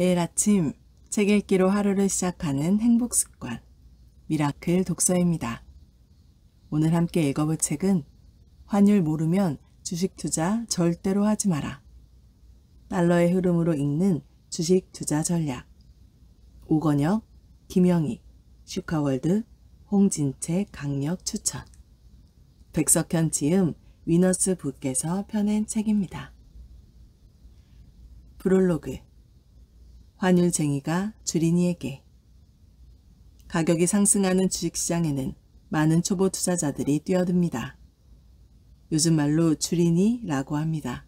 매일 아침 책 읽기로 하루를 시작하는 행복 습관 미라클 독서입니다. 오늘 함께 읽어볼 책은 환율 모르면 주식 투자 절대로 하지 마라. 달러의 흐름으로 읽는 주식 투자 전략. 오건혁, 김영희, 슈카월드, 홍진채 강력 추천. 백석현 지음 위너스 부께서 펴낸 책입니다. 브롤로그 환율쟁이가 주린이에게 가격이 상승하는 주식시장에는 많은 초보 투자자들이 뛰어듭니다. 요즘 말로 주린이라고 합니다.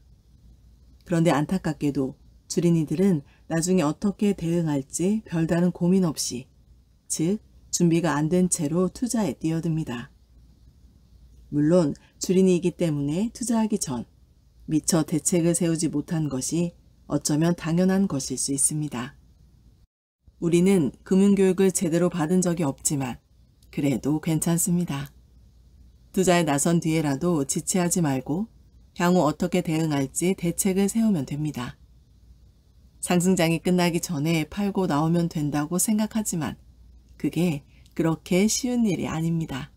그런데 안타깝게도 주린이들은 나중에 어떻게 대응할지 별다른 고민 없이 즉 준비가 안 된 채로 투자에 뛰어듭니다. 물론 주린이이기 때문에 투자하기 전 미처 대책을 세우지 못한 것이 어쩌면 당연한 것일 수 있습니다. 우리는 금융교육을 제대로 받은 적이 없지만 그래도 괜찮습니다. 투자에 나선 뒤에라도 지체하지 말고 향후 어떻게 대응할지 대책을 세우면 됩니다. 상승장이 끝나기 전에 팔고 나오면 된다고 생각하지만 그게 그렇게 쉬운 일이 아닙니다.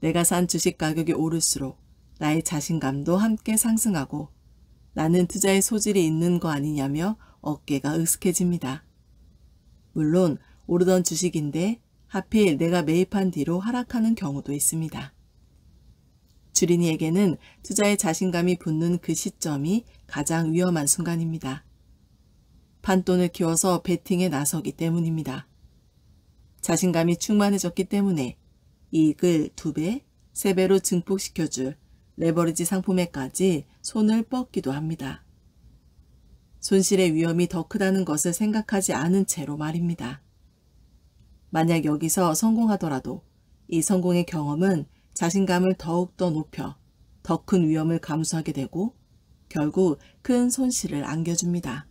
내가 산 주식 가격이 오를수록 나의 자신감도 함께 상승하고 나는 투자의 소질이 있는 거 아니냐며 어깨가 으스해집니다 물론 오르던 주식인데 하필 내가 매입한 뒤로 하락하는 경우도 있습니다. 주린이에게는 투자에 자신감이 붙는 그 시점이 가장 위험한 순간입니다. 판돈을 키워서 베팅에 나서기 때문입니다. 자신감이 충만해졌기 때문에 이익을 두배세배로 증폭시켜줄 레버리지 상품에까지 손을 뻗기도 합니다. 손실의 위험이 더 크다는 것을 생각하지 않은 채로 말입니다. 만약 여기서 성공하더라도 이 성공의 경험은 자신감을 더욱더 높여 더 큰 위험을 감수하게 되고 결국 큰 손실을 안겨줍니다.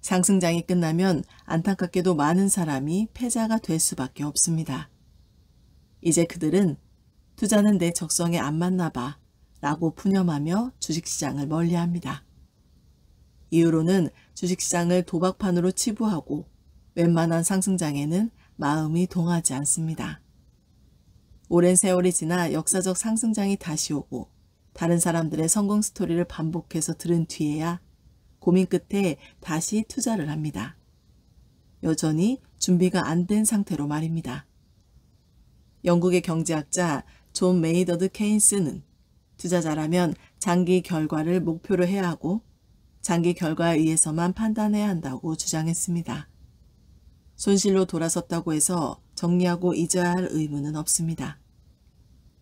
상승장이 끝나면 안타깝게도 많은 사람이 패자가 될 수밖에 없습니다. 이제 그들은 투자는 내 적성에 안 맞나 봐 라고 푸념하며 주식시장을 멀리합니다. 이후로는 주식시장을 도박판으로 치부하고 웬만한 상승장에는 마음이 동하지 않습니다. 오랜 세월이 지나 역사적 상승장이 다시 오고 다른 사람들의 성공 스토리를 반복해서 들은 뒤에야 고민 끝에 다시 투자를 합니다. 여전히 준비가 안 된 상태로 말입니다. 영국의 경제학자 존 메이더드 케인스는 투자자라면 장기 결과를 목표로 해야 하고 장기 결과에 의해서만 판단해야 한다고 주장했습니다. 손실로 돌아섰다고 해서 정리하고 잊어야 할 의무는 없습니다.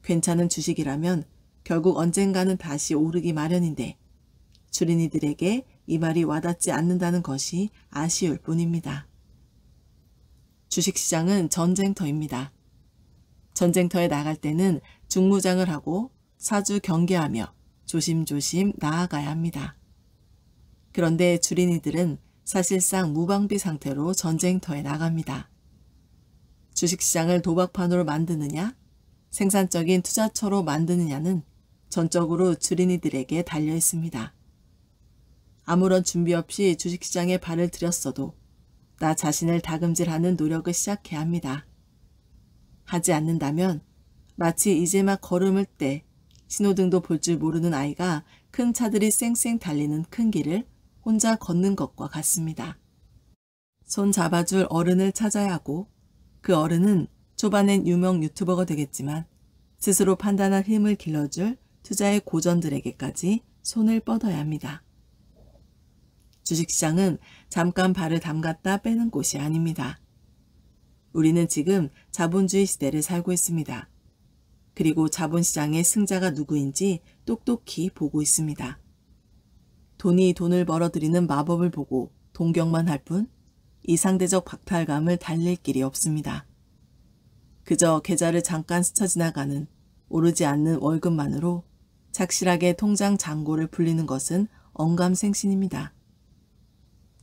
괜찮은 주식이라면 결국 언젠가는 다시 오르기 마련인데 주린이들에게 이 말이 와닿지 않는다는 것이 아쉬울 뿐입니다. 주식시장은 전쟁터입니다. 전쟁터에 나갈 때는 중무장을 하고 사주 경계하며 조심조심 나아가야 합니다. 그런데 주린이들은 사실상 무방비 상태로 전쟁터에 나갑니다. 주식시장을 도박판으로 만드느냐, 생산적인 투자처로 만드느냐는 전적으로 주린이들에게 달려 있습니다. 아무런 준비 없이 주식시장에 발을 들였어도 나 자신을 다금질하는 노력을 시작해야 합니다. 하지 않는다면 마치 이제 막 걸음을 때 신호등도 볼 줄 모르는 아이가 큰 차들이 쌩쌩 달리는 큰 길을 혼자 걷는 것과 같습니다. 손 잡아줄 어른을 찾아야 하고 그 어른은 초반엔 유명 유튜버가 되겠지만 스스로 판단할 힘을 길러줄 투자의 고전들에게까지 손을 뻗어야 합니다. 주식시장은 잠깐 발을 담갔다 빼는 곳이 아닙니다. 우리는 지금 자본주의 시대를 살고 있습니다. 그리고 자본시장의 승자가 누구인지 똑똑히 보고 있습니다. 돈이 돈을 벌어들이는 마법을 보고 동경만 할 뿐 이상대적 박탈감을 달랠 길이 없습니다. 그저 계좌를 잠깐 스쳐 지나가는 오르지 않는 월급만으로 착실하게 통장 잔고를 불리는 것은 언감생신입니다.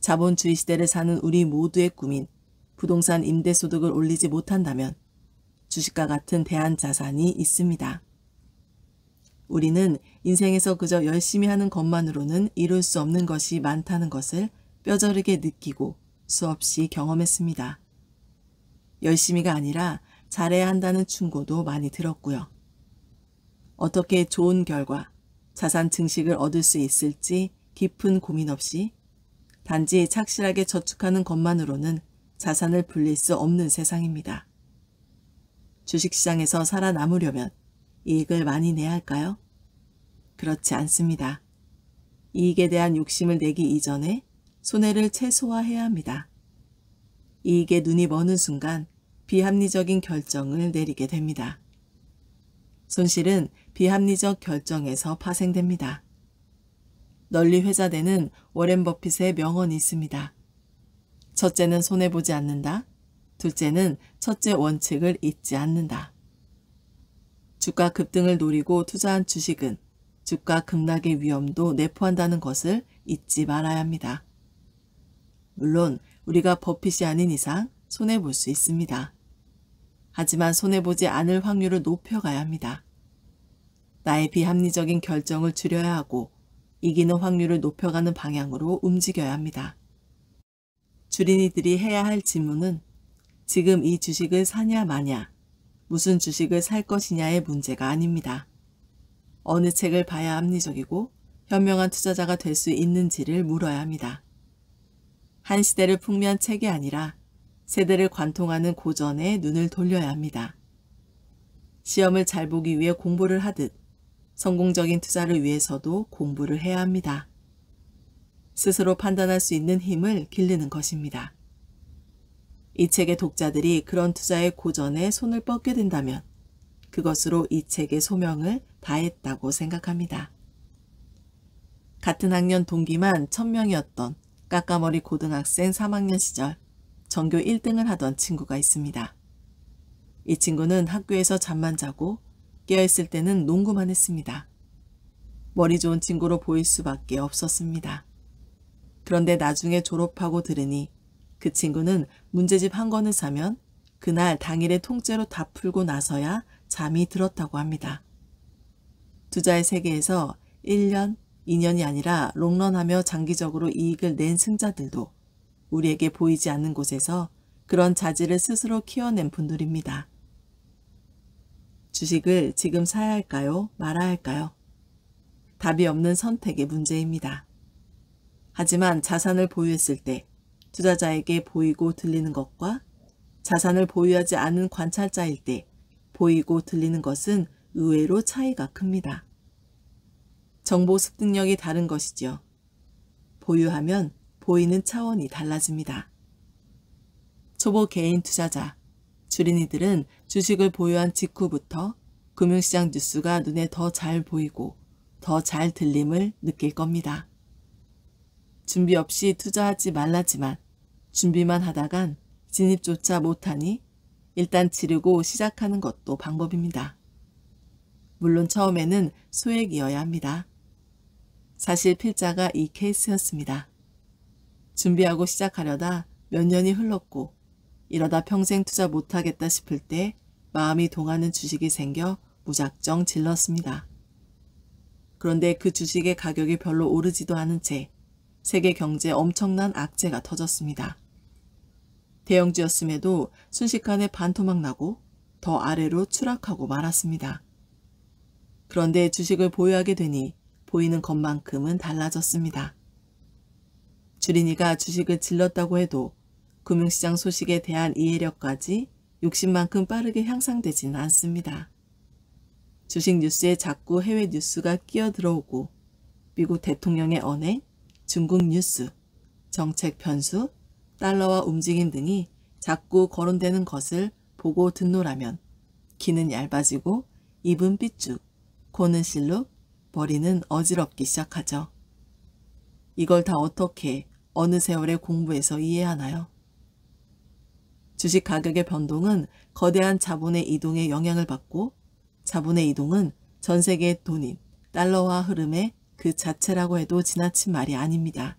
자본주의 시대를 사는 우리 모두의 꿈인 부동산 임대소득을 올리지 못한다면 주식과 같은 대안자산이 있습니다. 우리는 인생에서 그저 열심히 하는 것만으로는 이룰 수 없는 것이 많다는 것을 뼈저리게 느끼고 수없이 경험했습니다. 열심히가 아니라 잘해야 한다는 충고도 많이 들었고요. 어떻게 좋은 결과, 자산 증식을 얻을 수 있을지 깊은 고민 없이 단지 착실하게 저축하는 것만으로는 자산을 불릴 수 없는 세상입니다. 주식시장에서 살아남으려면 이익을 많이 내야 할까요? 그렇지 않습니다. 이익에 대한 욕심을 내기 이전에 손해를 최소화해야 합니다. 이익에 눈이 머는 순간 비합리적인 결정을 내리게 됩니다. 손실은 비합리적 결정에서 파생됩니다. 널리 회자되는 워렌 버핏의 명언이 있습니다. 첫째는 손해보지 않는다. 둘째는 첫째 원칙을 잊지 않는다. 주가 급등을 노리고 투자한 주식은 주가 급락의 위험도 내포한다는 것을 잊지 말아야 합니다. 물론 우리가 버핏이 아닌 이상 손해볼 수 있습니다. 하지만 손해보지 않을 확률을 높여가야 합니다. 나의 비합리적인 결정을 줄여야 하고 이기는 확률을 높여가는 방향으로 움직여야 합니다. 주린이들이 해야 할 질문은 지금 이 주식을 사냐 마냐, 무슨 주식을 살 것이냐의 문제가 아닙니다. 어느 책을 봐야 합리적이고 현명한 투자자가 될 수 있는지를 물어야 합니다. 한 시대를 풍미한 책이 아니라 세대를 관통하는 고전에 눈을 돌려야 합니다. 시험을 잘 보기 위해 공부를 하듯 성공적인 투자를 위해서도 공부를 해야 합니다. 스스로 판단할 수 있는 힘을 길르는 것입니다. 이 책의 독자들이 그런 투자의 고전에 손을 뻗게 된다면 그것으로 이 책의 소명을 다했다고 생각합니다. 같은 학년 동기만 1000명이었던 까까머리 고등학생 3학년 시절 전교 1등을 하던 친구가 있습니다. 이 친구는 학교에서 잠만 자고 깨어있을 때는 농구만 했습니다. 머리 좋은 친구로 보일 수밖에 없었습니다. 그런데 나중에 졸업하고 들으니 그 친구는 문제집 한 권을 사면 그날 당일에 통째로 다 풀고 나서야 잠이 들었다고 합니다. 투자의 세계에서 1년, 2년이 아니라 롱런하며 장기적으로 이익을 낸 승자들도 우리에게 보이지 않는 곳에서 그런 자질을 스스로 키워낸 분들입니다. 주식을 지금 사야 할까요? 말아야 할까요? 답이 없는 선택의 문제입니다. 하지만 자산을 보유했을 때 투자자에게 보이고 들리는 것과 자산을 보유하지 않은 관찰자일 때 보이고 들리는 것은 의외로 차이가 큽니다. 정보 습득력이 다른 것이죠 보유하면 보이는 차원이 달라집니다. 초보 개인 투자자, 주린이들은 주식을 보유한 직후부터 금융시장 뉴스가 눈에 더 잘 보이고 더 잘 들림을 느낄 겁니다. 준비 없이 투자하지 말라지만 준비만 하다간 진입조차 못하니 일단 지르고 시작하는 것도 방법입니다. 물론 처음에는 소액이어야 합니다. 사실 필자가 이 케이스였습니다. 준비하고 시작하려다 몇 년이 흘렀고 이러다 평생 투자 못하겠다 싶을 때 마음이 동하는 주식이 생겨 무작정 질렀습니다. 그런데 그 주식의 가격이 별로 오르지도 않은 채 세계 경제에 엄청난 악재가 터졌습니다. 대형주였음에도 순식간에 반토막 나고 더 아래로 추락하고 말았습니다. 그런데 주식을 보유하게 되니 보이는 것만큼은 달라졌습니다. 주린이가 주식을 질렀다고 해도 금융시장 소식에 대한 이해력까지 60만큼 빠르게 향상되지는 않습니다. 주식 뉴스에 자꾸 해외 뉴스가 끼어들어오고 미국 대통령의 언행, 중국 뉴스, 정책 편수, 달러와 움직임 등이 자꾸 거론되는 것을 보고 듣노라면 귀는 얇아지고 입은 삐죽 코는 실룩, 머리는 어지럽기 시작하죠. 이걸 다 어떻게 어느 세월에 공부해서 이해하나요? 주식 가격의 변동은 거대한 자본의 이동에 영향을 받고 자본의 이동은 전 세계의 돈인 달러화 흐름에 그 자체라고 해도 지나친 말이 아닙니다.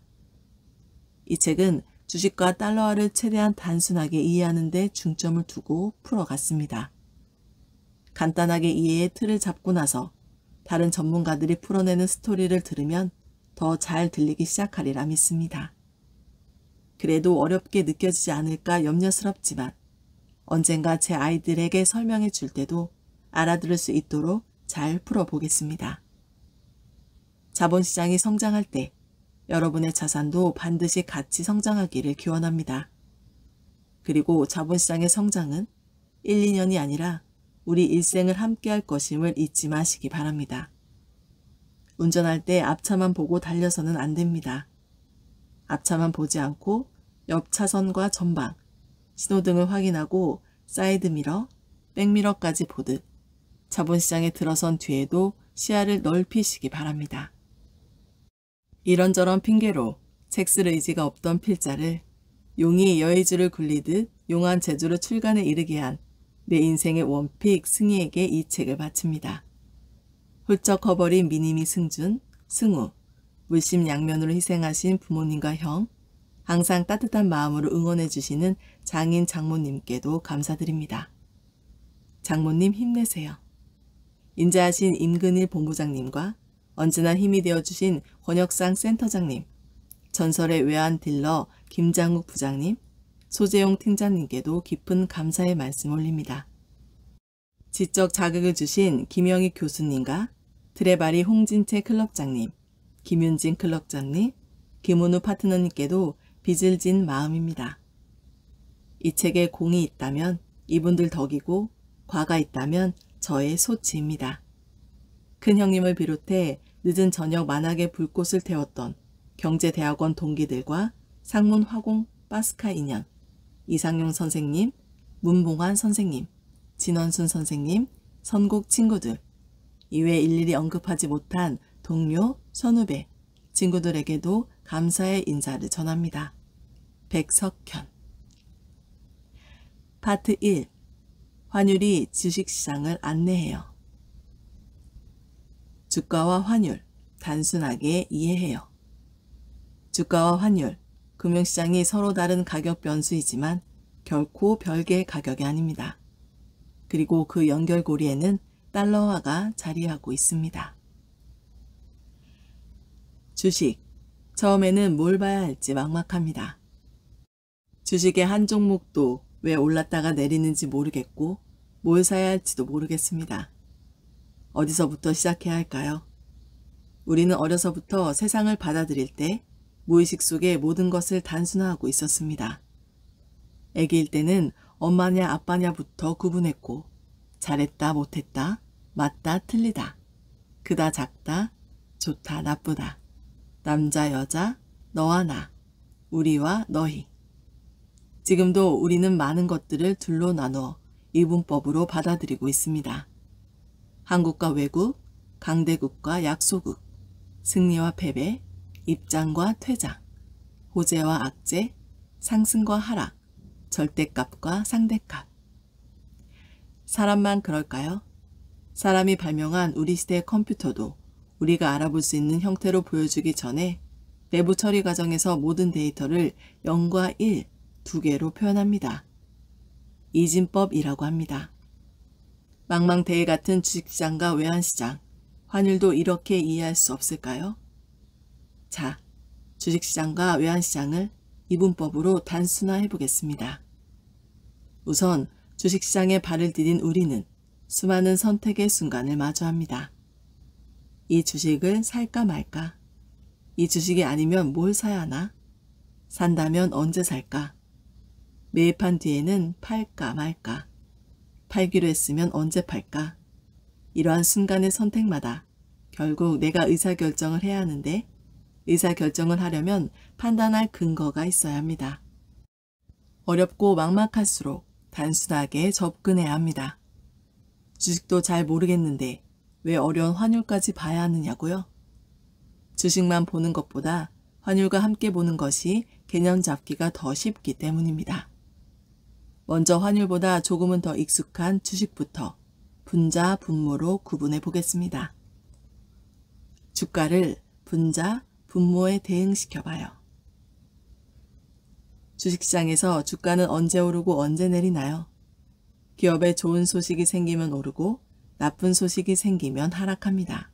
이 책은 주식과 달러화를 최대한 단순하게 이해하는 데 중점을 두고 풀어갔습니다. 간단하게 이해의 틀을 잡고 나서 다른 전문가들이 풀어내는 스토리를 들으면 더 잘 들리기 시작하리라 믿습니다. 그래도 어렵게 느껴지지 않을까 염려스럽지만 언젠가 제 아이들에게 설명해 줄 때도 알아들을 수 있도록 잘 풀어보겠습니다. 자본시장이 성장할 때 여러분의 자산도 반드시 같이 성장하기를 기원합니다. 그리고 자본시장의 성장은 1, 2년이 아니라 우리 일생을 함께할 것임을 잊지 마시기 바랍니다. 운전할 때 앞차만 보고 달려서는 안 됩니다. 앞차만 보지 않고 옆 차선과 전방, 신호등을 확인하고 사이드미러, 백미러까지 보듯 자본시장에 들어선 뒤에도 시야를 넓히시기 바랍니다. 이런저런 핑계로 책 쓸 의지가 없던 필자를 용이 여의주를 굴리듯 용한 제주로 출간에 이르게 한 내 인생의 원픽 승희에게 이 책을 바칩니다. 훌쩍 커버린 미니미 승준, 승우, 물심양면으로 희생하신 부모님과 형, 항상 따뜻한 마음으로 응원해주시는 장인 장모님께도 감사드립니다. 장모님 힘내세요. 인자하신 임근일 본부장님과 언제나 힘이 되어주신 권혁상 센터장님, 전설의 외환 딜러 김장욱 부장님, 소재용 팀장님께도 깊은 감사의 말씀 올립니다. 지적 자극을 주신 김영희 교수님과 드레바리 홍진채 클럽장님, 김윤진 클럽장님, 김은우 파트너님께도 빚을 진 마음입니다. 이 책에 공이 있다면 이분들 덕이고 과가 있다면 저의 소치입니다. 큰형님을 비롯해 늦은 저녁 만악에 불꽃을 태웠던 경제대학원 동기들과 상문 화공 바스카 인양, 이상용 선생님, 문봉환 선생님, 진원순 선생님, 선곡 친구들, 이외 일일이 언급하지 못한 동료, 선후배, 친구들에게도 감사의 인사를 전합니다. 백석현 파트 1 환율이 주식시장을 안내해요. 주가와 환율, 단순하게 이해해요. 주가와 환율, 금융시장이 서로 다른 가격 변수이지만 결코 별개의 가격이 아닙니다. 그리고 그 연결고리에는 달러화가 자리하고 있습니다. 주식. 처음에는 뭘 봐야 할지 막막합니다. 주식의 한 종목도 왜 올랐다가 내리는지 모르겠고 뭘 사야 할지도 모르겠습니다. 어디서부터 시작해야 할까요? 우리는 어려서부터 세상을 받아들일 때 무의식 속에 모든 것을 단순화하고 있었습니다. 애기일 때는 엄마냐 아빠냐부터 구분했고 잘했다 못했다 맞다 틀리다 크다 작다 좋다 나쁘다 남자 여자 너와 나 우리와 너희 지금도 우리는 많은 것들을 둘로 나누어 이분법으로 받아들이고 있습니다. 한국과 외국, 강대국과 약소국, 승리와 패배, 입장과 퇴장, 호재와 악재, 상승과 하락, 절대값과 상대값. 사람만 그럴까요? 사람이 발명한 우리 시대의 컴퓨터도 우리가 알아볼 수 있는 형태로 보여주기 전에 내부 처리 과정에서 모든 데이터를 0과 1, 두 개로 표현합니다. 이진법이라고 합니다. 망망대해 같은 주식시장과 외환시장, 환율도 이렇게 이해할 수 없을까요? 자, 주식시장과 외환시장을 이분법으로 단순화해 보겠습니다. 우선 주식시장에 발을 디딘 우리는 수많은 선택의 순간을 마주합니다. 이 주식을 살까 말까? 이 주식이 아니면 뭘 사야 하나? 산다면 언제 살까? 매입한 뒤에는 팔까 말까? 팔기로 했으면 언제 팔까? 이러한 순간의 선택마다 결국 내가 의사결정을 해야 하는데 의사결정을 하려면 판단할 근거가 있어야 합니다. 어렵고 막막할수록 단순하게 접근해야 합니다. 주식도 잘 모르겠는데 왜 어려운 환율까지 봐야 하느냐고요? 주식만 보는 것보다 환율과 함께 보는 것이 개념 잡기가 더 쉽기 때문입니다. 먼저 환율보다 조금은 더 익숙한 주식부터 분자, 분모로 구분해 보겠습니다. 주가를 분자, 분모에 대응시켜 봐요. 주식시장에서 주가는 언제 오르고 언제 내리나요? 기업에 좋은 소식이 생기면 오르고 나쁜 소식이 생기면 하락합니다.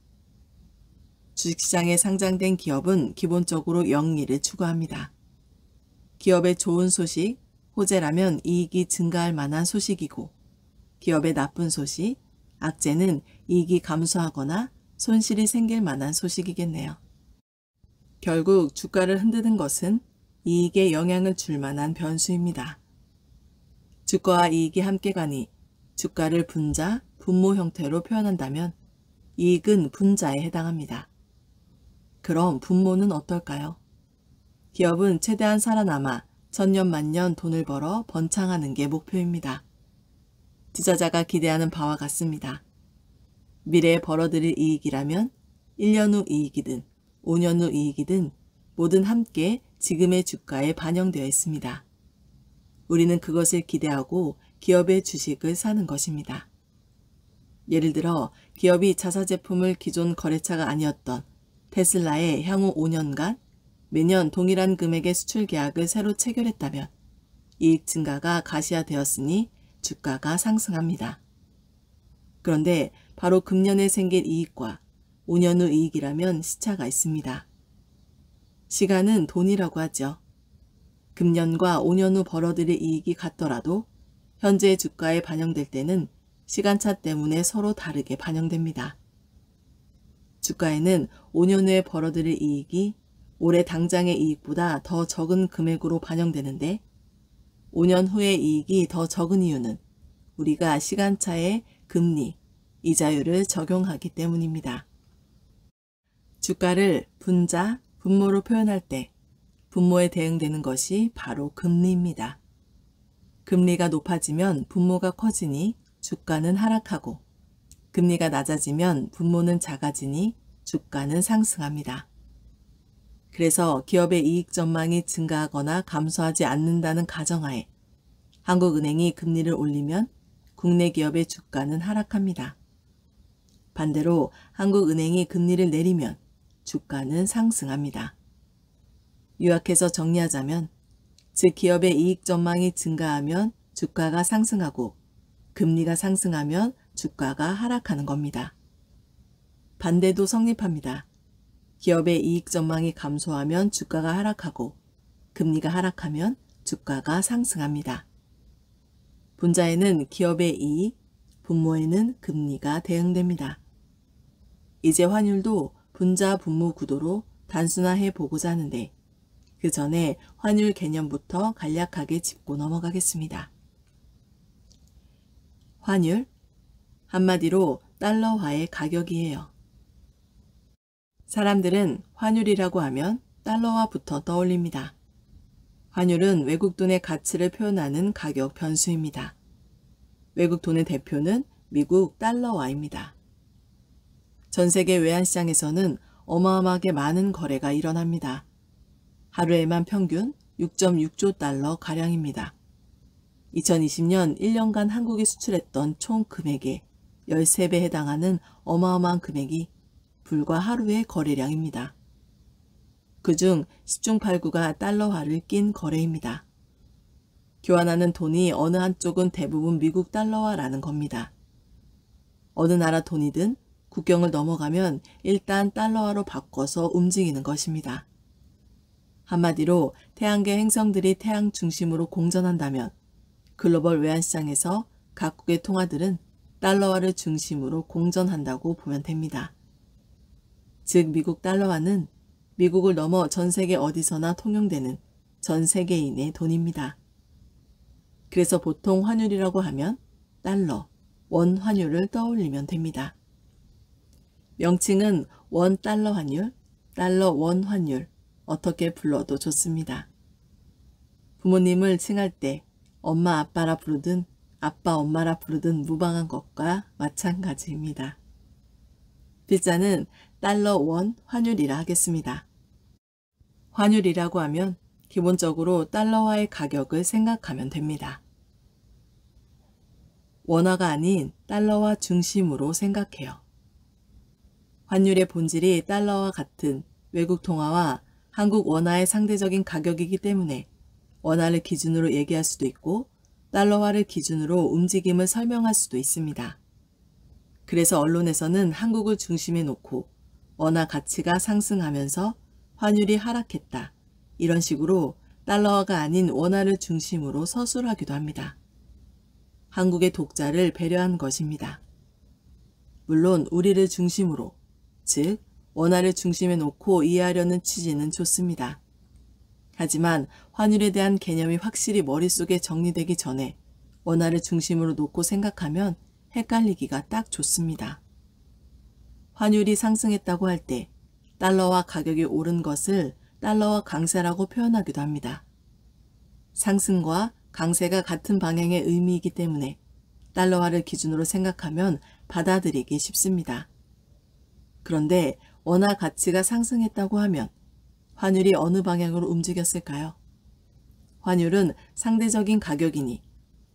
주식시장에 상장된 기업은 기본적으로 영리를 추구합니다. 기업의 좋은 소식, 호재라면 이익이 증가할 만한 소식이고 기업의 나쁜 소식, 악재는 이익이 감소하거나 손실이 생길 만한 소식이겠네요. 결국 주가를 흔드는 것은 이익에 영향을 줄 만한 변수입니다. 주가와 이익이 함께 가니 주가를 분자, 분모 형태로 표현한다면 이익은 분자에 해당합니다. 그럼 분모는 어떨까요? 기업은 최대한 살아남아 천년 만년 돈을 벌어 번창하는 게 목표입니다. 투자자가 기대하는 바와 같습니다. 미래에 벌어들일 이익이라면 1년 후 이익이든 5년 후 이익이든 모든 함께 지금의 주가에 반영되어 있습니다. 우리는 그것을 기대하고 기업의 주식을 사는 것입니다. 예를 들어 기업이 자사 제품을 기존 거래차가 아니었던 테슬라의 향후 5년간 매년 동일한 금액의 수출 계약을 새로 체결했다면 이익 증가가 가시화되었으니 주가가 상승합니다. 그런데 바로 금년에 생긴 이익과 5년 후 이익이라면 시차가 있습니다. 시간은 돈이라고 하죠. 금년과 5년 후 벌어들일 이익이 같더라도 현재 주가에 반영될 때는 시간차 때문에 서로 다르게 반영됩니다. 주가에는 5년 후에 벌어들일 이익이 올해 당장의 이익보다 더 적은 금액으로 반영되는데 5년 후의 이익이 더 적은 이유는 우리가 시간차에 금리, 이자율을 적용하기 때문입니다. 주가를 분자, 분모로 표현할 때 분모에 대응되는 것이 바로 금리입니다. 금리가 높아지면 분모가 커지니 주가는 하락하고 금리가 낮아지면 분모는 작아지니 주가는 상승합니다. 그래서 기업의 이익 전망이 증가하거나 감소하지 않는다는 가정하에 한국은행이 금리를 올리면 국내 기업의 주가는 하락합니다. 반대로 한국은행이 금리를 내리면 주가는 상승합니다. 요약해서 정리하자면 즉 기업의 이익 전망이 증가하면 주가가 상승하고 금리가 상승하면 주가가 하락하는 겁니다. 반대도 성립합니다. 기업의 이익 전망이 감소하면 주가가 하락하고 금리가 하락하면 주가가 상승합니다. 분자에는 기업의 이익, 분모에는 금리가 대응됩니다. 이제 환율도 분자 분모 구도로 단순화해 보고자 하는데 그 전에 환율 개념부터 간략하게 짚고 넘어가겠습니다. 환율 한마디로 달러화의 가격이에요. 사람들은 환율이라고 하면 달러와 부터 떠올립니다. 환율은 외국 돈의 가치를 표현하는 가격 변수입니다. 외국 돈의 대표는 미국 달러화입니다. 전 세계 외환시장에서는 어마어마하게 많은 거래가 일어납니다. 하루에만 평균 6.6조 달러 가량입니다. 2020년 1년간 한국이 수출했던 총 금액의 13배에 해당하는 어마어마한 금액이 불과 하루의 거래량입니다. 그중 10중 8구가 달러화를 낀 거래입니다. 교환하는 돈이 어느 한쪽은 대부분 미국 달러화라는 겁니다. 어느 나라 돈이든 국경을 넘어가면 일단 달러화로 바꿔서 움직이는 것입니다. 한마디로 태양계 행성들이 태양 중심으로 공전한다면 글로벌 외환시장에서 각국의 통화들은 달러화를 중심으로 공전한다고 보면 됩니다. 즉 미국 달러화는 미국을 넘어 전 세계 어디서나 통용되는 전 세계인의 돈입니다. 그래서 보통 환율이라고 하면 달러, 원 환율을 떠올리면 됩니다. 명칭은 원 달러 환율, 달러 원 환율, 어떻게 불러도 좋습니다. 부모님을 칭할 때 엄마 아빠라 부르든 아빠 엄마라 부르든 무방한 것과 마찬가지입니다. 빗자는 달러 원 환율이라 하겠습니다. 환율이라고 하면 기본적으로 달러화의 가격을 생각하면 됩니다. 원화가 아닌 달러화 중심으로 생각해요. 환율의 본질이 달러와 같은 외국 통화와 한국 원화의 상대적인 가격이기 때문에 원화를 기준으로 얘기할 수도 있고 달러화를 기준으로 움직임을 설명할 수도 있습니다. 그래서 언론에서는 한국을 중심에 놓고 원화 가치가 상승하면서 환율이 하락했다. 이런 식으로 달러화가 아닌 원화를 중심으로 서술하기도 합니다. 한국의 독자를 배려한 것입니다. 물론 우리를 중심으로, 즉 원화를 중심에 놓고 이해하려는 취지는 좋습니다. 하지만 환율에 대한 개념이 확실히 머릿속에 정리되기 전에 원화를 중심으로 놓고 생각하면 헷갈리기가 딱 좋습니다. 환율이 상승했다고 할 때 달러와 가격이 오른 것을 달러와 강세라고 표현하기도 합니다. 상승과 강세가 같은 방향의 의미이기 때문에 달러화를 기준으로 생각하면 받아들이기 쉽습니다. 그런데 원화 가치가 상승했다고 하면 환율이 어느 방향으로 움직였을까요? 환율은 상대적인 가격이니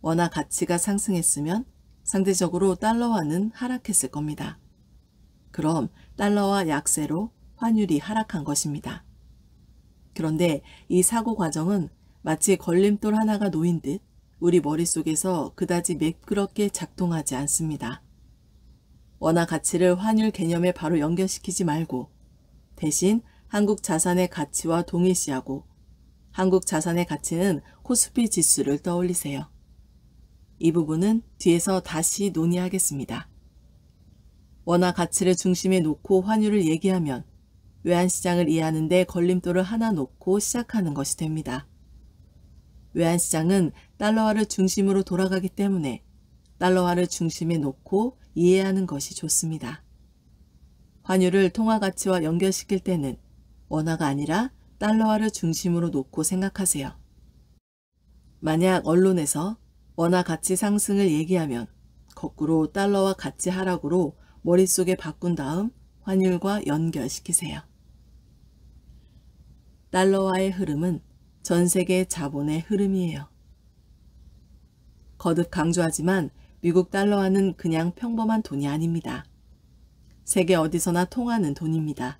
원화 가치가 상승했으면 상대적으로 달러화는 하락했을 겁니다. 그럼 달러와 약세로 환율이 하락한 것입니다. 그런데 이 사고 과정은 마치 걸림돌 하나가 놓인 듯 우리 머릿속에서 그다지 매끄럽게 작동하지 않습니다. 원화 가치를 환율 개념에 바로 연결시키지 말고 대신 한국 자산의 가치와 동일시하고 한국 자산의 가치는 코스피 지수를 떠올리세요. 이 부분은 뒤에서 다시 논의하겠습니다. 원화 가치를 중심에 놓고 환율을 얘기하면 외환시장을 이해하는 데 걸림돌을 하나 놓고 시작하는 것이 됩니다. 외환시장은 달러화를 중심으로 돌아가기 때문에 달러화를 중심에 놓고 이해하는 것이 좋습니다. 환율을 통화가치와 연결시킬 때는 원화가 아니라 달러화를 중심으로 놓고 생각하세요. 만약 언론에서 원화 가치 상승을 얘기하면 거꾸로 달러와 가치 하락으로 머릿속에 바꾼 다음 환율과 연결시키세요. 달러와의 흐름은 전 세계 자본의 흐름이에요. 거듭 강조하지만 미국 달러화는 그냥 평범한 돈이 아닙니다. 세계 어디서나 통하는 돈입니다.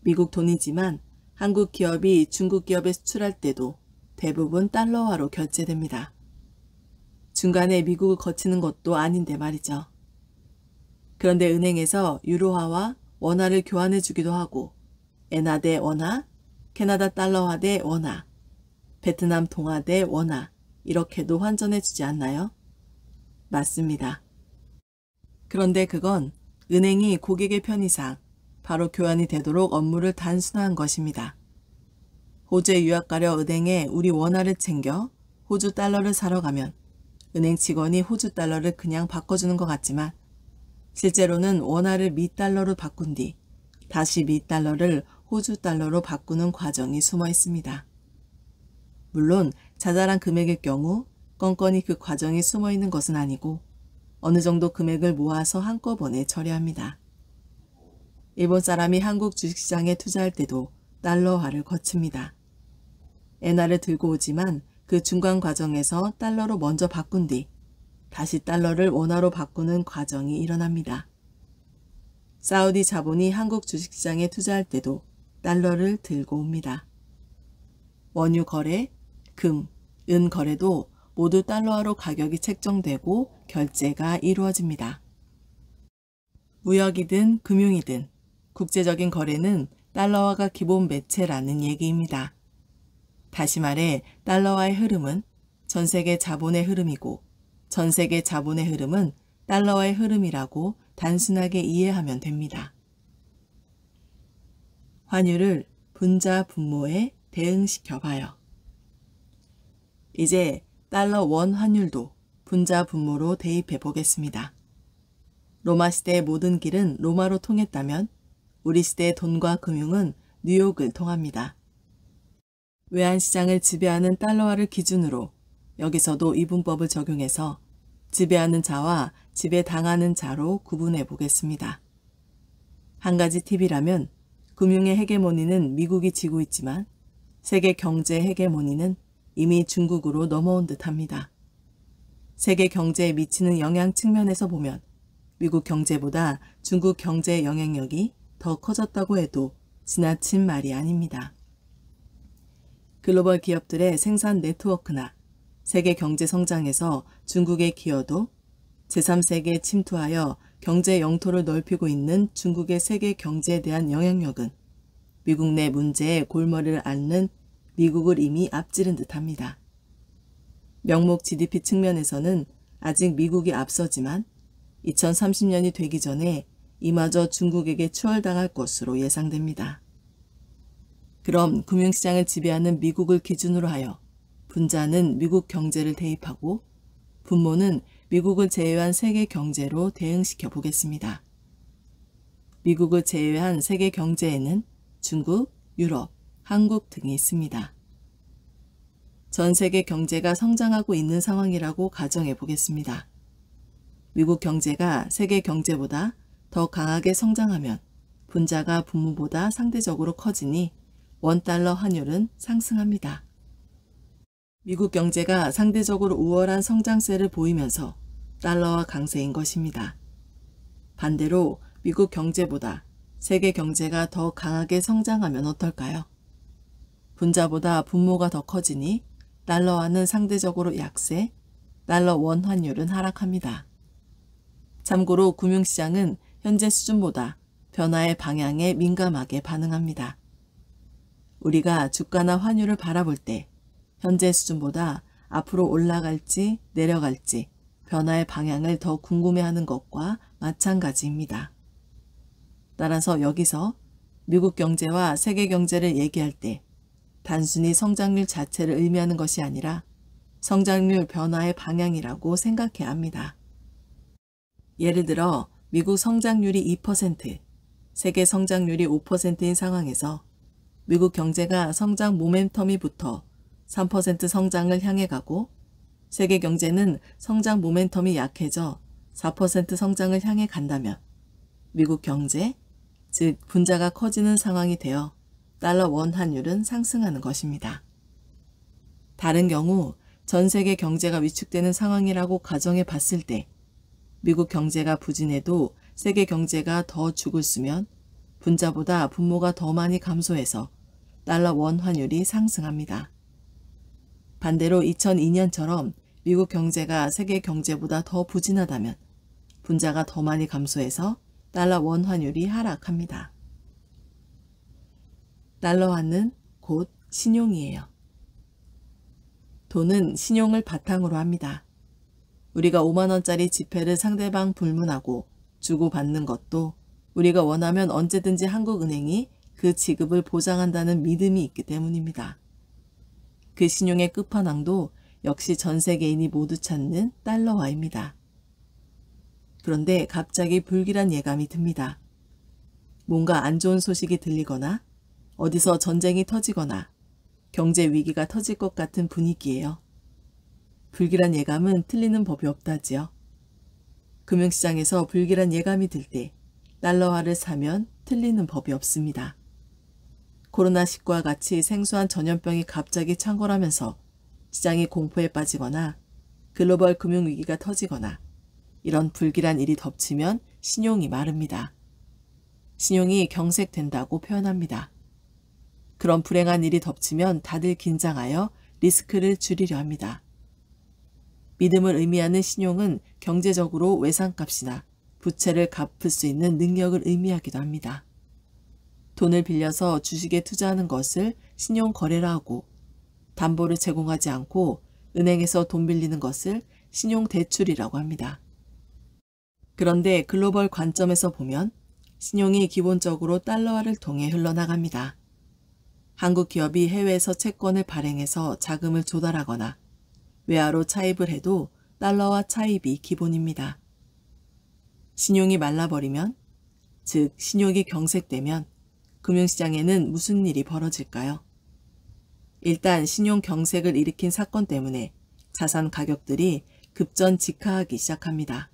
미국 돈이지만 한국 기업이 중국 기업에 수출할 때도 대부분 달러화로 결제됩니다. 중간에 미국을 거치는 것도 아닌데 말이죠. 그런데 은행에서 유로화와 원화를 교환해 주기도 하고 엔화 대 원화, 캐나다 달러화 대 원화, 베트남 동화 대 원화 이렇게도 환전해 주지 않나요? 맞습니다. 그런데 그건 은행이 고객의 편의상 바로 교환이 되도록 업무를 단순화한 것입니다. 호주에 유학 가려 은행에 우리 원화를 챙겨 호주 달러를 사러 가면 은행 직원이 호주 달러를 그냥 바꿔주는 것 같지만 실제로는 원화를 미달러로 바꾼 뒤 다시 미달러를 호주 달러로 바꾸는 과정이 숨어 있습니다. 물론 자잘한 금액의 경우 건건이 그 과정이 숨어 있는 것은 아니고 어느 정도 금액을 모아서 한꺼번에 처리합니다. 일본 사람이 한국 주식시장에 투자할 때도 달러화를 거칩니다. 엔화를 들고 오지만 그 중간 과정에서 달러로 먼저 바꾼 뒤 다시 달러를 원화로 바꾸는 과정이 일어납니다. 사우디 자본이 한국 주식시장에 투자할 때도 달러를 들고 옵니다. 원유 거래, 금, 은 거래도 모두 달러화로 가격이 책정되고 결제가 이루어집니다. 무역이든 금융이든 국제적인 거래는 달러화가 기본 매체라는 얘기입니다. 다시 말해 달러화의 흐름은 전 세계 자본의 흐름이고 전 세계 자본의 흐름은 달러와의 흐름이라고 단순하게 이해하면 됩니다. 환율을 분자 분모에 대응시켜 봐요. 이제 달러 원 환율도 분자 분모로 대입해 보겠습니다. 로마 시대의 모든 길은 로마로 통했다면 우리 시대의 돈과 금융은 뉴욕을 통합니다. 외환시장을 지배하는 달러화를 기준으로 여기서도 이분법을 적용해서 지배하는 자와 지배당하는 자로 구분해 보겠습니다. 한 가지 팁이라면 금융의 헤게모니는 미국이 지고 있지만 세계 경제 헤게모니는 이미 중국으로 넘어온 듯합니다. 세계 경제에 미치는 영향 측면에서 보면 미국 경제보다 중국 경제의 영향력이 더 커졌다고 해도 지나친 말이 아닙니다. 글로벌 기업들의 생산 네트워크나 세계 경제 성장에서 중국의 기여도 제3세계에 침투하여 경제 영토를 넓히고 있는 중국의 세계 경제에 대한 영향력은 미국 내 문제에 골머리를 앓는 미국을 이미 앞지른 듯합니다. 명목 GDP 측면에서는 아직 미국이 앞서지만 2030년이 되기 전에 이마저 중국에게 추월당할 것으로 예상됩니다. 그럼 금융시장을 지배하는 미국을 기준으로 하여 분자는 미국 경제를 대입하고 분모는 미국을 제외한 세계 경제로 대응시켜 보겠습니다. 미국을 제외한 세계 경제에는 중국, 유럽, 한국 등이 있습니다. 전 세계 경제가 성장하고 있는 상황이라고 가정해 보겠습니다. 미국 경제가 세계 경제보다 더 강하게 성장하면 분자가 분모보다 상대적으로 커지니 원달러 환율은 상승합니다. 미국 경제가 상대적으로 우월한 성장세를 보이면서 달러와 강세인 것입니다. 반대로 미국 경제보다 세계 경제가 더 강하게 성장하면 어떨까요? 분자보다 분모가 더 커지니 달러화는 상대적으로 약세, 달러 원 환율은 하락합니다. 참고로 금융시장은 현재 수준보다 변화의 방향에 민감하게 반응합니다. 우리가 주가나 환율을 바라볼 때 현재 수준보다 앞으로 올라갈지 내려갈지 변화의 방향을 더 궁금해하는 것과 마찬가지입니다. 따라서 여기서 미국 경제와 세계 경제를 얘기할 때 단순히 성장률 자체를 의미하는 것이 아니라 성장률 변화의 방향이라고 생각해야 합니다. 예를 들어 미국 성장률이 2%, 세계 성장률이 5%인 상황에서 미국 경제가 성장 모멘텀이 붙어 3% 성장을 향해 가고 세계 경제는 성장 모멘텀이 약해져 4% 성장을 향해 간다면 미국 경제, 즉 분자가 커지는 상황이 되어 달러 원 환율은 상승하는 것입니다. 다른 경우 전 세계 경제가 위축되는 상황이라고 가정해 봤을 때 미국 경제가 부진해도 세계 경제가 더 죽을수면 분자보다 분모가 더 많이 감소해서 달러 원 환율이 상승합니다. 반대로 2002년처럼 미국 경제가 세계 경제보다 더 부진하다면 분자가 더 많이 감소해서 달러 원 환율이 하락합니다. 달러화는 곧 신용이에요. 돈은 신용을 바탕으로 합니다. 우리가 5만원짜리 지폐를 상대방 불문하고 주고받는 것도 우리가 원하면 언제든지 한국은행이 그 지급을 보장한다는 믿음이 있기 때문입니다. 그 신용의 끝판왕도 역시 전 세계인이 모두 찾는 달러화입니다. 그런데 갑자기 불길한 예감이 듭니다. 뭔가 안 좋은 소식이 들리거나 어디서 전쟁이 터지거나 경제 위기가 터질 것 같은 분위기예요. 불길한 예감은 틀리는 법이 없다지요. 금융시장에서 불길한 예감이 들 때 달러화를 사면 틀리는 법이 없습니다. 코로나19와 같이 생소한 전염병이 갑자기 창궐하면서 시장이 공포에 빠지거나 글로벌 금융위기가 터지거나 이런 불길한 일이 덮치면 신용이 마릅니다. 신용이 경색된다고 표현합니다. 그런 불행한 일이 덮치면 다들 긴장하여 리스크를 줄이려 합니다. 믿음을 의미하는 신용은 경제적으로 외상값이나 부채를 갚을 수 있는 능력을 의미하기도 합니다. 돈을 빌려서 주식에 투자하는 것을 신용거래라 하고 담보를 제공하지 않고 은행에서 돈 빌리는 것을 신용대출이라고 합니다. 그런데 글로벌 관점에서 보면 신용이 기본적으로 달러화를 통해 흘러나갑니다. 한국 기업이 해외에서 채권을 발행해서 자금을 조달하거나 외화로 차입을 해도 달러와 차입이 기본입니다. 신용이 말라버리면, 즉 신용이 경색되면 금융시장에는 무슨 일이 벌어질까요? 일단 신용 경색을 일으킨 사건 때문에 자산 가격들이 급전 직하하기 시작합니다.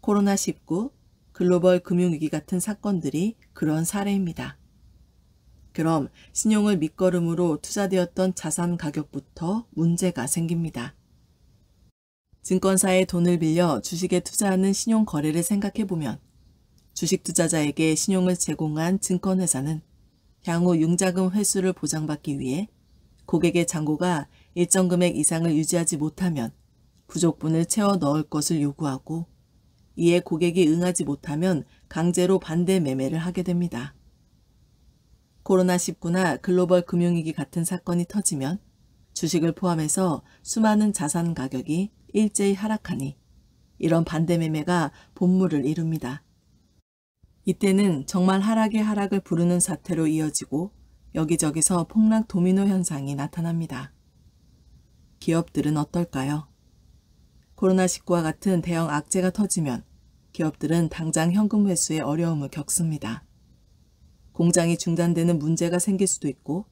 코로나19, 글로벌 금융위기 같은 사건들이 그런 사례입니다. 그럼 신용을 밑거름으로 투자되었던 자산 가격부터 문제가 생깁니다. 증권사에 돈을 빌려 주식에 투자하는 신용 거래를 생각해보면 주식 투자자에게 신용을 제공한 증권회사는 향후 융자금 회수를 보장받기 위해 고객의 잔고가 일정 금액 이상을 유지하지 못하면 부족분을 채워 넣을 것을 요구하고 이에 고객이 응하지 못하면 강제로 반대 매매를 하게 됩니다. 코로나19나 글로벌 금융위기 같은 사건이 터지면 주식을 포함해서 수많은 자산 가격이 일제히 하락하니 이런 반대 매매가 본물을 이룹니다. 이때는 정말 하락의 하락을 부르는 사태로 이어지고 여기저기서 폭락 도미노 현상이 나타납니다. 기업들은 어떨까요? 코로나19와 같은 대형 악재가 터지면 기업들은 당장 현금 회수에 어려움을 겪습니다. 공장이 중단되는 문제가 생길 수도 있고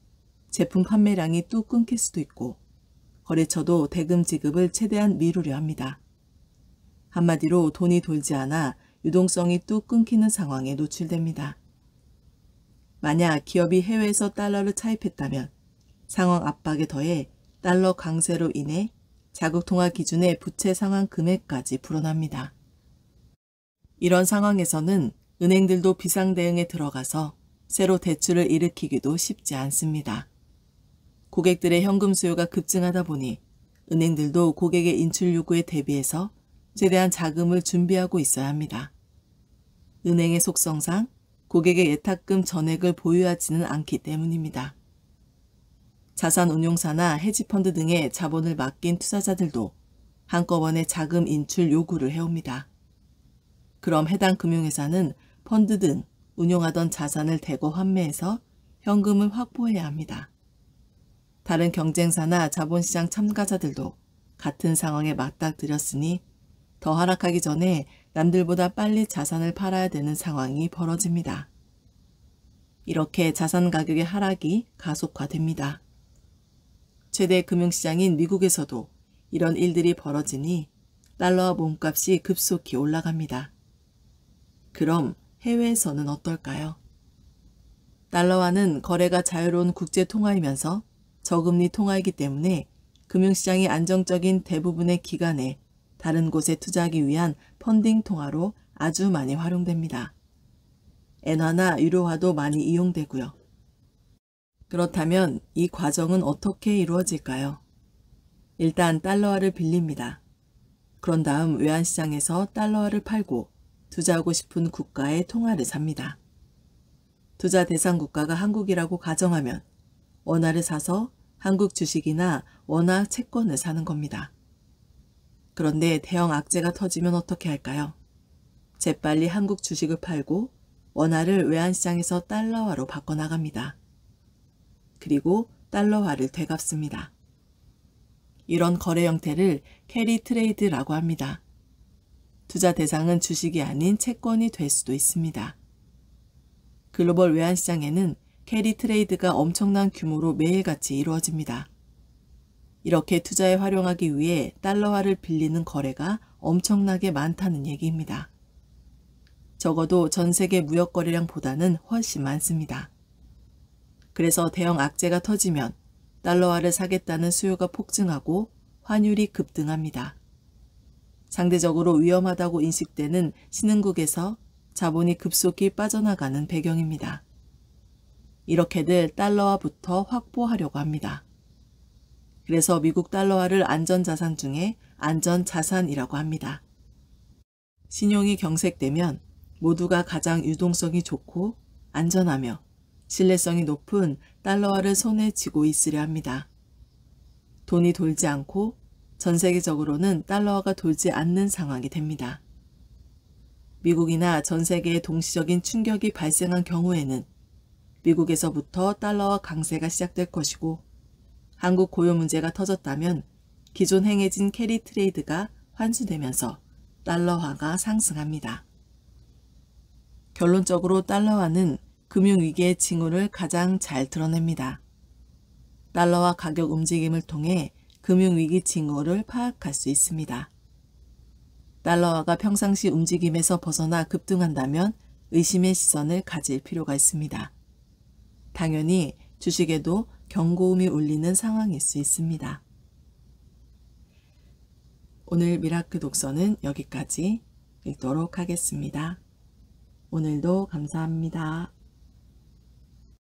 제품 판매량이 뚝 끊길 수도 있고 거래처도 대금 지급을 최대한 미루려 합니다. 한마디로 돈이 돌지 않아 유동성이 뚝 끊기는 상황에 노출됩니다. 만약 기업이 해외에서 달러를 차입했다면 상황 압박에 더해 달러 강세로 인해 자국통화 기준의 부채 상환 금액까지 불어납니다. 이런 상황에서는 은행들도 비상대응에 들어가서 새로 대출을 일으키기도 쉽지 않습니다. 고객들의 현금 수요가 급증하다 보니 은행들도 고객의 인출 요구에 대비해서 최대한 자금을 준비하고 있어야 합니다. 은행의 속성상 고객의 예탁금 전액을 보유하지는 않기 때문입니다. 자산운용사나 헤지펀드 등의 자본을 맡긴 투자자들도 한꺼번에 자금 인출 요구를 해옵니다. 그럼 해당 금융회사는 펀드 등 운용하던 자산을 대거 환매해서 현금을 확보해야 합니다. 다른 경쟁사나 자본시장 참가자들도 같은 상황에 맞닥뜨렸으니 더 하락하기 전에 남들보다 빨리 자산을 팔아야 되는 상황이 벌어집니다. 이렇게 자산 가격의 하락이 가속화됩니다. 최대 금융시장인 미국에서도 이런 일들이 벌어지니 달러와 몸값이 급속히 올라갑니다. 그럼 해외에서는 어떨까요? 달러와는 거래가 자유로운 국제 통화이면서 저금리 통화이기 때문에 금융시장이 안정적인 대부분의 기간에 다른 곳에 투자하기 위한 펀딩 통화로 아주 많이 활용됩니다. 엔화나 유료화도 많이 이용되고요. 그렇다면 이 과정은 어떻게 이루어질까요? 일단 달러화를 빌립니다. 그런 다음 외환시장에서 달러화를 팔고 투자하고 싶은 국가의 통화를 삽니다. 투자 대상 국가가 한국이라고 가정하면 원화를 사서 한국 주식이나 원화 채권을 사는 겁니다. 그런데 대형 악재가 터지면 어떻게 할까요? 재빨리 한국 주식을 팔고 원화를 외환시장에서 달러화로 바꿔나갑니다. 그리고 달러화를 되갚습니다. 이런 거래 형태를 캐리 트레이드라고 합니다. 투자 대상은 주식이 아닌 채권이 될 수도 있습니다. 글로벌 외환시장에는 캐리 트레이드가 엄청난 규모로 매일같이 이루어집니다. 이렇게 투자에 활용하기 위해 달러화를 빌리는 거래가 엄청나게 많다는 얘기입니다. 적어도 전 세계 무역 거래량보다는 훨씬 많습니다. 그래서 대형 악재가 터지면 달러화를 사겠다는 수요가 폭증하고 환율이 급등합니다. 상대적으로 위험하다고 인식되는 신흥국에서 자본이 급속히 빠져나가는 배경입니다. 이렇게들 달러화부터 확보하려고 합니다. 그래서 미국 달러화를 안전자산 중에 안전자산이라고 합니다. 신용이 경색되면 모두가 가장 유동성이 좋고 안전하며 신뢰성이 높은 달러화를 손에 쥐고 있으려 합니다. 돈이 돌지 않고 전 세계적으로는 달러화가 돌지 않는 상황이 됩니다. 미국이나 전 세계에 동시적인 충격이 발생한 경우에는 미국에서부터 달러화 강세가 시작될 것이고 한국 고요 문제가 터졌다면 기존 행해진 캐리 트레이드가 환수되면서 달러화가 상승합니다. 결론적으로 달러화는 금융위기의 징후를 가장 잘 드러냅니다. 달러화 가격 움직임을 통해 금융위기 징후를 파악할 수 있습니다. 달러화가 평상시 움직임에서 벗어나 급등한다면 의심의 시선을 가질 필요가 있습니다. 당연히 주식에도 경고음이 울리는 상황일 수 있습니다. 오늘 미라크 독서는 여기까지 읽도록 하겠습니다. 오늘도 감사합니다.